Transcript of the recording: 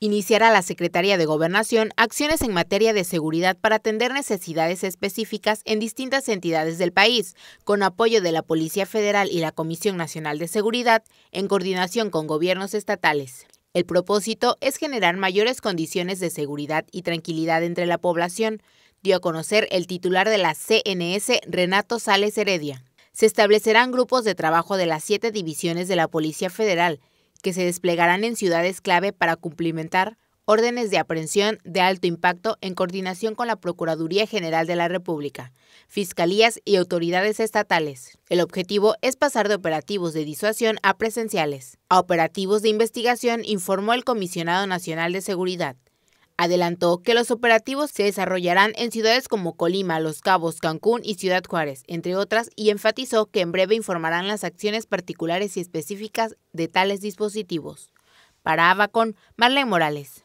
iniciará la Secretaría de Gobernación acciones en materia de seguridad para atender necesidades específicas en distintas entidades del país, con apoyo de la Policía Federal y la Comisión Nacional de Seguridad, en coordinación con gobiernos estatales. El propósito es generar mayores condiciones de seguridad y tranquilidad entre la población, dio a conocer el titular de la CNS, Renato Sales Heredia. Se establecerán grupos de trabajo de las siete divisiones de la Policía Federal, que se desplegarán en ciudades clave para cumplimentar órdenes de aprehensión de alto impacto en coordinación con la Procuraduría General de la República, fiscalías y autoridades estatales. El objetivo es pasar de operativos de disuasión a presenciales. A operativos de investigación informó el Comisionado Nacional de Seguridad. Adelantó que los operativos se desarrollarán en ciudades como Colima, Los Cabos, Cancún y Ciudad Juárez, entre otras, y enfatizó que en breve informarán las acciones particulares y específicas de tales dispositivos. Para Avacon, Marlene Morales.